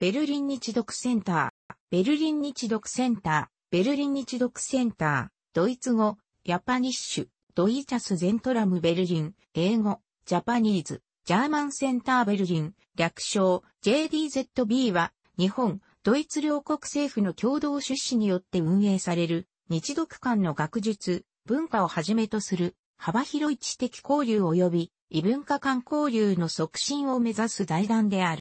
ベルリン日読センター、ベルリン日読センター、ベルリン日読センター、ドイツ語、ヤパニッシュ、ドイチャスゼントラムベルリン、英語、ジャパニーズ、ジャーマンセンターベルリン、略称、JDZB は、日本、ドイツ両国政府の共同出資によって運営される、日読間の学術、文化をはじめとする、幅広い知的交流及び、異文化間交流の促進を目指す財団である。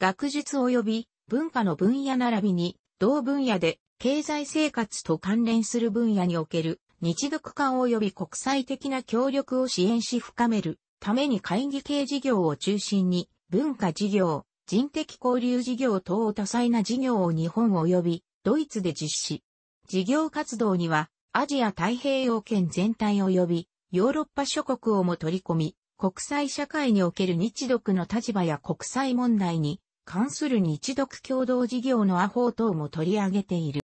学術及び文化の分野並びに、同分野で経済生活と関連する分野における日独間及び国際的な協力を支援し深めるために会議系事業を中心に文化事業、人的交流事業等を多彩な事業を日本及びドイツで実施。事業活動にはアジア太平洋圏全体及びヨーロッパ諸国をも取り込み、国際社会における日独の立場や国際問題に関する日独共同事業のアホ等も取り上げている。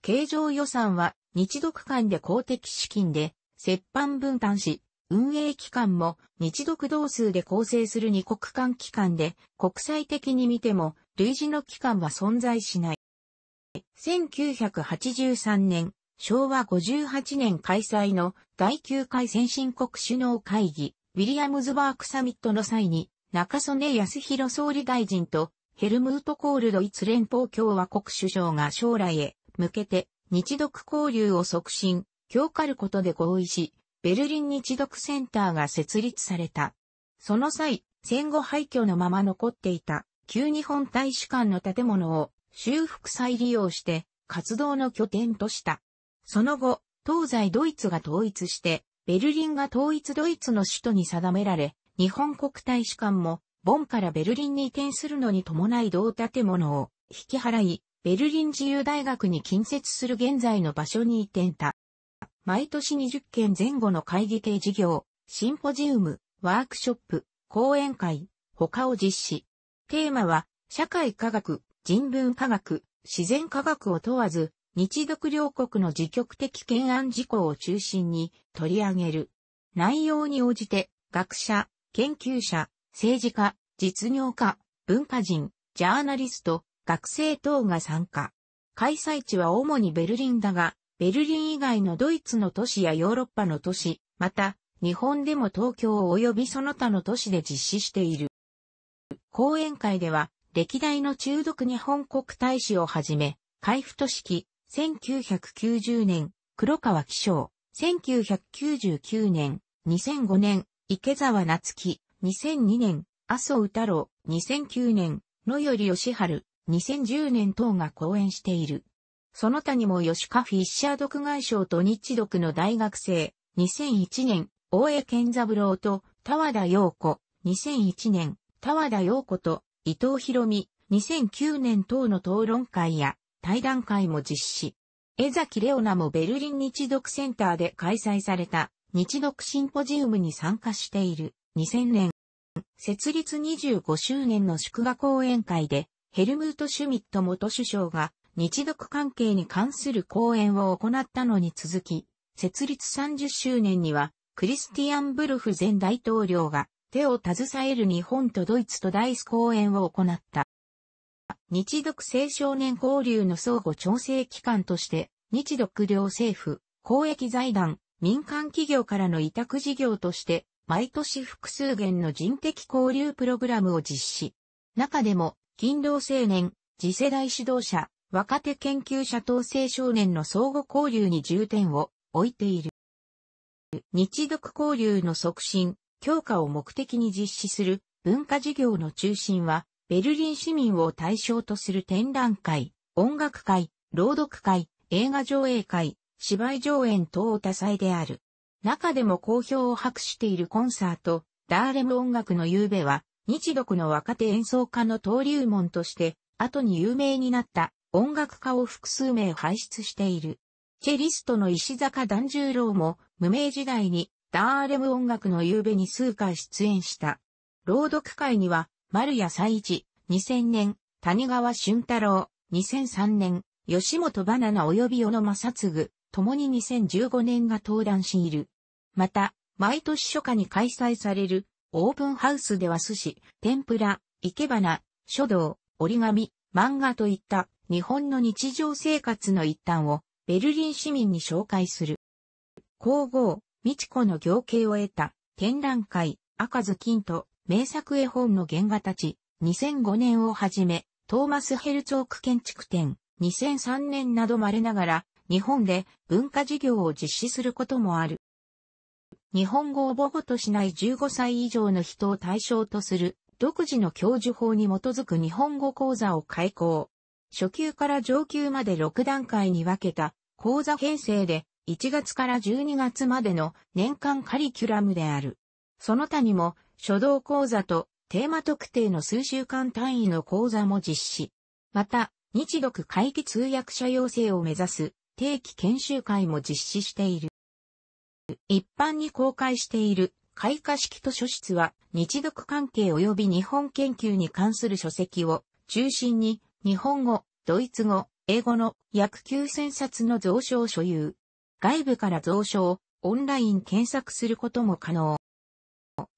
経常予算は日独間で公的資金で折半分担し、運営機関も日独同数で構成する二国間機関で国際的に見ても類似の機関は存在しない。1983年、昭和58年開催の第9回先進国首脳会議、ウィリアムズバークサミットの際に、中曽根康弘総理大臣と、ヘルムート・コールドイツ連邦共和国首相が将来へ向けて日独交流を促進、強化ることで合意し、ベルリン日独センターが設立された。その際、戦後廃墟のまま残っていた旧日本大使館の建物を修復再利用して活動の拠点とした。その後、東西ドイツが統一してベルリンが統一ドイツの首都に定められ、日本国大使館も、ボンからベルリンに移転するのに伴い同建物を引き払い、ベルリン自由大学に近接する現在の場所に移転た。毎年20件前後の会議系事業、シンポジウム、ワークショップ、講演会、他を実施。テーマは、社会科学、人文科学、自然科学を問わず、日独両国の自局的懸案事項を中心に取り上げる。内容に応じて、学者、研究者、政治家、実業家、文化人、ジャーナリスト、学生等が参加。開催地は主にベルリンだが、ベルリン以外のドイツの都市やヨーロッパの都市、また、日本でも東京及びその他の都市で実施している。講演会では、歴代の中毒日本国大使をはじめ、海部都市記、1990年、黒川紀章、1999年、2005年、池沢夏樹、2002年、麻生太郎、2009年、野より義春、2010年等が講演している。その他にも吉川フィッシャー独外賞と日独の大学生、2001年、大江健三郎と、田和田陽子、2001年、田和田陽子と、伊藤博美、2009年等の討論会や、対談会も実施。江崎レオナもベルリン日読センターで開催された日読シンポジウムに参加している2000年。設立25周年の祝賀講演会でヘルムート・シュミット元首相が日読関係に関する講演を行ったのに続き、設立30周年にはクリスティアン・ブルフ前大統領が手を携える日本とドイツとダイス講演を行った。日独青少年交流の相互調整機関として、日独両政府、公益財団、民間企業からの委託事業として、毎年複数元の人的交流プログラムを実施。中でも、勤労青年、次世代指導者、若手研究者等青少年の相互交流に重点を置いている。日独交流の促進、強化を目的に実施する文化事業の中心は、ベルリン市民を対象とする展覧会、音楽会、朗読会、映画上映会、芝居上演等多彩である。中でも好評を博しているコンサート、ダーレム音楽の夕べは、日独の若手演奏家の登竜門として、後に有名になった音楽家を複数名輩出している。チェリストの石坂團十郎も、無名時代に、ダーレム音楽の夕べに数回出演した。朗読会には、丸谷最一、2000年、谷川俊太郎、2003年、吉本バナナ及び小野正嗣、共に2015年が登壇している。また、毎年初夏に開催される、オープンハウスでは寿司、天ぷら、生け花、書道、折り紙、漫画といった日本の日常生活の一端をベルリン市民に紹介する。皇后、美智子の行形を得た展覧会、赤ずきんと名作絵本の原画たち、2005年をはじめ、トーマス・ヘルツォーク建築展、2003年などれながら、日本で文化事業を実施することもある。日本語を母語としない15歳以上の人を対象とする独自の教授法に基づく日本語講座を開講。初級から上級まで6段階に分けた講座編成で1月から12月までの年間カリキュラムである。その他にも書道講座とテーマ特定の数週間単位の講座も実施。また、日読会議通訳者養成を目指す定期研修会も実施している。一般に公開している開花式図書室は日読関係及び日本研究に関する書籍を中心に日本語、ドイツ語、英語の約9000冊の蔵書を所有。外部から蔵書をオンライン検索することも可能。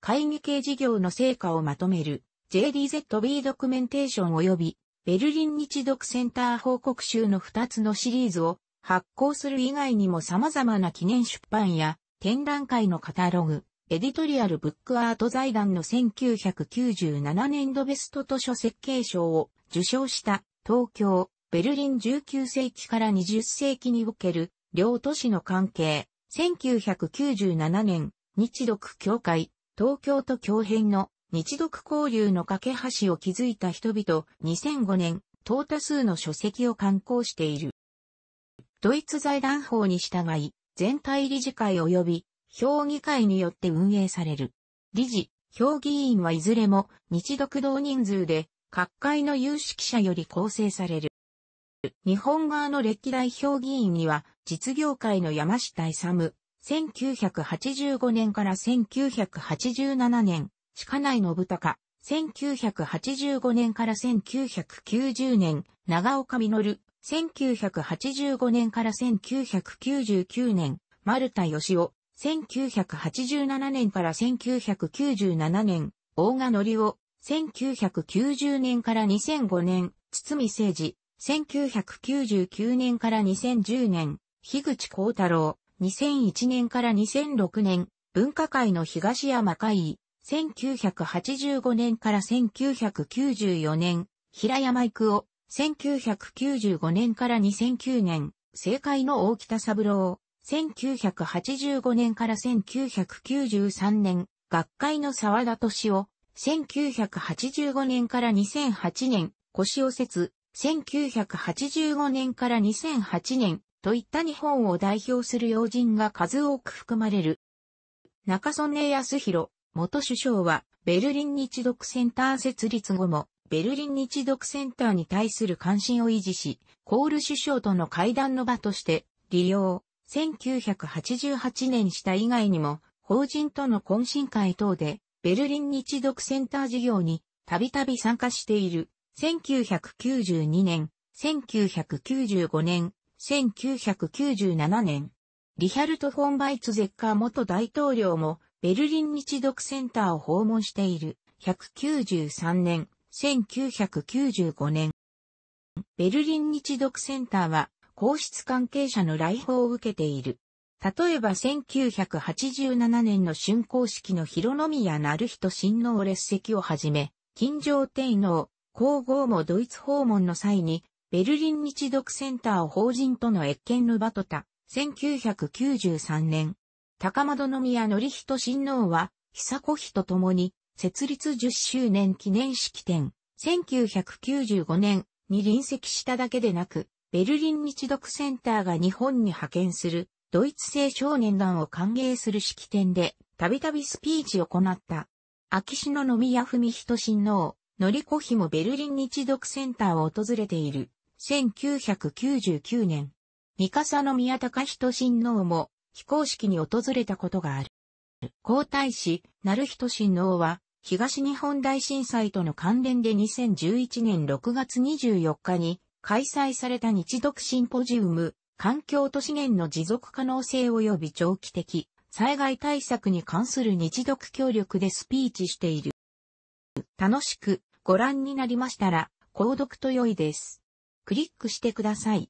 会議系事業の成果をまとめる JDZB ドキュメンテーション及びベルリン日読センター報告集の2つのシリーズを発行する以外にも様々な記念出版や展覧会のカタログ、エディトリアルブックアート財団の1997年度ベスト図書設計賞を受賞した東京、ベルリン19世紀から20世紀における両都市の関係、1997年、日読協会、東京と京変の日読交流の架け橋を築いた人々、2005年、当多数の書籍を刊行している。ドイツ財団法に従い、全体理事会及び評議会によって運営される。理事、評議員はいずれも日読同人数で各界の有識者より構成される。日本側の歴代評議員には実業界の山下勇、1985年から1987年、鹿内信孝、1985年から1990年、長岡実、1985年から1999年、丸田義夫、1987年から1997年、大賀則夫、1990年から2005年、堤誠治、1999年から2010年、樋口幸太郎、2001年から2006年、文化会の東山会議、1985年から1994年、平山育夫、1995年から2009年、政界の大北三郎、1985年から1993年、学会の沢田敏夫、1985年から2008年、腰を説、1985年から2008年、といった日本を代表する要人が数多く含まれる。中曽根康弘、元首相は、ベルリン日読センター設立後も、ベルリン日読センターに対する関心を維持し、コール首相との会談の場として、利用、1988年した以外にも、法人との懇親会等で、ベルリン日読センター事業に、たびたび参加している、1992年、1995年、1997年、リヒャルト・フォン・バイツゼッカー元大統領もベルリン日読センターを訪問している193年、1995年。ベルリン日読センターは皇室関係者の来訪を受けている。例えば1987年の春公式の広宮成人親王列席をはじめ、金城天皇、皇后もドイツ訪問の際にベルリン日読センター法人との越見のバトタ、1993年、高窓宮典人親王は、久子妃と共に、設立10周年記念式典、1995年に臨席しただけでなく、ベルリン日読センターが日本に派遣する、ドイツ製少年団を歓迎する式典で、たびたびスピーチを行った。秋篠宮文人親王、り子妃もベルリン日読センターを訪れている。1999年、三笠宮隆人親王も非公式に訪れたことがある。皇太子、成人親王は、東日本大震災との関連で2011年6月24日に開催された日読シンポジウム、環境と資源の持続可能性及び長期的災害対策に関する日読協力でスピーチしている。楽しくご覧になりましたら、購読と良いです。クリックしてください。